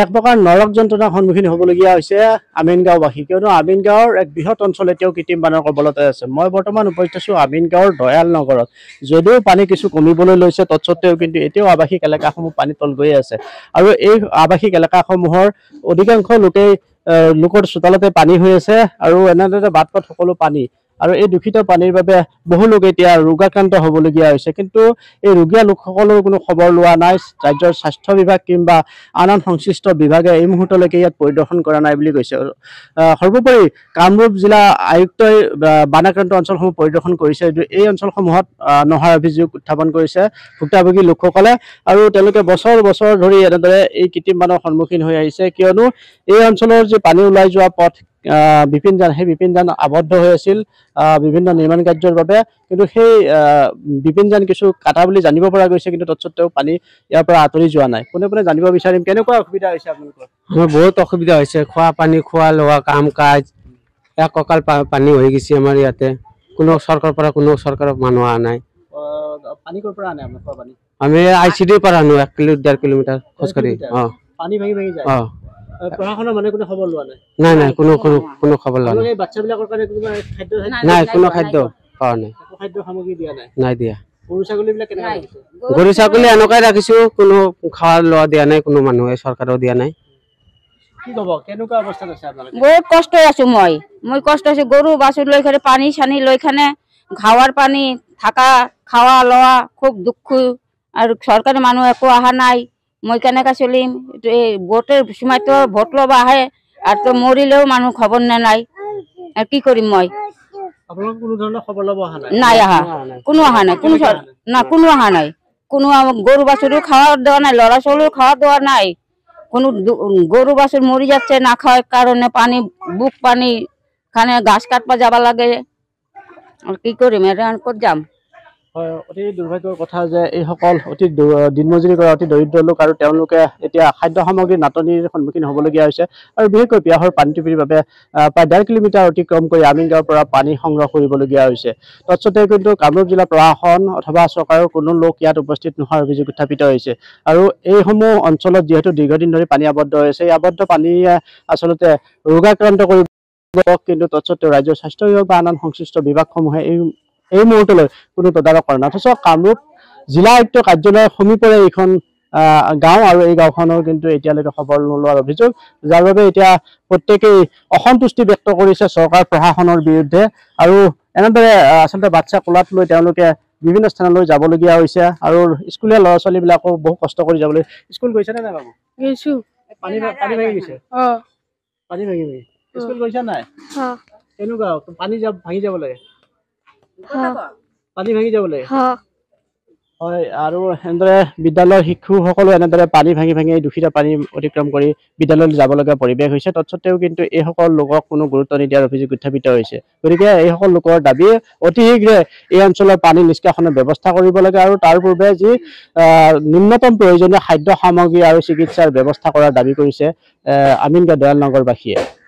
এক প্ৰকাৰ নৰক যন্ত্ৰণাৰ সন্মুখীন হ'বলগীয়া হৈছে আমিনগাঁওবাসী কিয়নো আমিন গাঁৱৰ এক বৃহৎ অঞ্চল এতিয়াও কৃত্ৰিম বানৰ কবলতে আছে মই বৰ্তমান উপস্থিত আছোঁ আমিনগাঁৱৰ দয়াল নগৰত যদিও পানী কিছু কমিবলৈ লৈছে তৎসত্ত্বেও কিন্তু এতিয়াও আৱাসিক এলেকাসমূহ পানী তল গৈয়ে আছে আৰু এই আৱাসিক এলেকাসমূহৰ অধিকাংশ লোকেই লোকৰ চোতালতে পানী হৈ আছে আৰু এনেদৰে বাট পথ সকলো পানী আৰু এই দূষিত পানীৰ বাবে বহু লোক এতিয়া ৰোগাক্ৰান্ত হ'বলগীয়া হৈছে কিন্তু এই ৰোগীয়া লোকসকলৰ কোনো খবৰ লোৱা নাই ৰাজ্যৰ স্বাস্থ্য বিভাগ কিংবা আন আন সংশ্লিষ্ট বিভাগে এই মুহূৰ্তলৈকে ইয়াত পৰিদৰ্শন কৰা নাই বুলি কৈছে সৰ্বোপৰি কামৰূপ জিলা আয়ুক্তই বানাক্ৰান্ত অঞ্চলসমূহ পৰিদৰ্শন কৰিছে এই অঞ্চলসমূহত নহাৰ অভিযোগ উত্থাপন কৰিছে ভুক্তভোগী লোকসকলে আৰু তেওঁলোকে বছৰ বছৰ ধৰি এনেদৰে এই কৃত্ৰিম বানৰ সন্মুখীন হৈ আহিছে কিয়নো এই অঞ্চলৰ যি পানী ওলাই যোৱা পথ বিপিনজান সেই বিপিনজান আবদ্ধ হৈ আছিল বিভিন্ন নিৰ্মাণ কাৰ্যৰ বাবে কিন্তু সেই বিপিন বিপিনজান কিছু কাটা বুলি জানিব পৰা গৈছে কিন্তু তৎসত্বেও পানী ইয়াৰ পৰা আঁতৰি যোৱা নাই কোনে কোনে জানিব বিচাৰিম কেনেকুৱা অসুবিধা হৈছে আপোনালোকৰ আমাৰ বহুত অসুবিধা হৈছে খোৱা পানী খোৱা লোৱা কাম কাজ এক কঁকাল পানী হৈ গৈছে আমাৰ ইয়াতে কোনো চৰকাৰৰ পৰা কোনো চৰকাৰৰ মানুহ অহা নাই আমি আই চি ডিৰ পৰা আনো এক কিলো ডেৰ কিলোমিটাৰ খোজকাঢ়ি অঁ পানী ভাঙি ভাঙি যায় অঁ গৰু ছাগলী এনেকুৱাই ৰাখিছো কোনো খোৱা লোৱা দিয়া নাই কোনো মানুহে চৰকাৰেও দিয়া নাই বহুত কষ্ট আছো মই মই কষ্ট আছো গৰু বাছু লৈ খেলে পানী চানি লৈ খানে ঘাৱাৰ পানী থাকা খোৱা লোৱা খুব দুখ আৰু চৰকাৰী মানুহ একো অহা নাই মই কেনেকৈ চলিম এই ভোটৰ সময়তো ভোট ল'ব আহে আৰু তো মৰিলেও মানুহ খবৰ নাই আৰু কি কৰিম মই নাই আহা কোনো অহা নাই কোনো না কোনো অহা নাই কোনো গরু বাছুরও খাওয়া দেওয়া নাই লড়া সরু খাওয়া দেওয়া নাই কোনো গরু বাছুর মরি যাচ্ছে না খাওয়ার কারণে পানি বুক পানি খানে ঘাস কাটপা যাবা লাগে আর কি করি মেয়েরা যাম হয় অতি দুৰ্ভাগ্যৰ কথা যে এইসকল অতি দিনমজুৰি কৰা অতি দৰিদ্ৰ লোক আৰু তেওঁলোকে এতিয়া খাদ্য সামগ্ৰীৰ নাটনিৰ সন্মুখীন হ'বলগীয়া হৈছে আৰু বিশেষকৈ পিয়াহৰ পানী টুপিৰ বাবে প্ৰায় ডেৰ কিলোমিটাৰ অতিক্ৰম কৰি আমিনগাঁৱৰ পৰা পানী সংগ্ৰহ কৰিবলগীয়া হৈছে তৎসত্বেও কিন্তু কামৰূপ জিলা প্ৰশাসন অথবা চৰকাৰৰ কোনো লোক ইয়াত উপস্থিত নোহোৱাৰ অভিযোগ উত্থাপিত হৈছে আৰু এইসমূহ অঞ্চলত যিহেতু দীৰ্ঘদিন ধৰি পানী আবদ্ধ হৈ আছে এই আবদ্ধ পানীয়ে আচলতে ৰোগাক্ৰান্ত কৰিব কিন্তু তৎসত্বেও ৰাজ্যৰ স্বাস্থ্য বিভাগ বা আন আন সংশ্লিষ্ট বিভাগসমূহে এই এই মুহূৰ্তলৈ কোনো তদাৰক কৰা নাই অথচ কামৰূপ জিলা আয়ুক্ত কাৰ্যালয়ৰ সমীপৰে এইখন গাঁও আৰু এই গাঁওখনৰ কিন্তু এতিয়ালৈকে খবৰ নোলোৱাৰ অভিযোগ যাৰ বাবে এতিয়া প্ৰত্যেকেই অসন্তুষ্টি ব্যক্ত কৰিছে চৰকাৰ প্ৰশাসনৰ বিৰুদ্ধে আৰু এনেদৰে আচলতে বাচ্ছা কোলাত লৈ তেওঁলোকে বিভিন্ন স্থানলৈ যাবলগীয়া হৈছে আৰু স্কুলীয়া ল'ৰা ছোৱালীবিলাকো বহু কষ্ট কৰি যাবলৈ স্কুল গৈছেনে নাই বাবু গৈছোঁ ভাঙি গৈছে স্কুল গৈছে নাই কেনেকুৱা ভাঙি যাব লাগে পানী ভাঙি যাবলে হয় আৰু এনেদৰে বিদ্যালয়ৰ শিশুসকলো এনেদৰে পানী ভাঙি ভাঙি দুখীৰা পানী অতিক্ৰম কৰি বিদ্যালয়লৈ যাবলগীয়া পৰিৱেশ হৈছে তৎসত্বেও কিন্তু এইসকল লোকক কোনো গুৰুত্ব নিদিয়াৰ অভিযোগ উত্থাপিত হৈছে গতিকে এইসকল লোকৰ দাবীয়ে অতি শীঘ্ৰে এই অঞ্চলৰ পানী নিষ্কাশনৰ ব্যৱস্থা কৰিব লাগে আৰু তাৰ পূৰ্বে যি ন্যূনতম প্ৰয়োজনীয় খাদ্য সামগ্ৰী আৰু চিকিৎসাৰ ব্যৱস্থা কৰাৰ দাবী কৰিছে আমিনগা দয়াল নগৰবাসীয়ে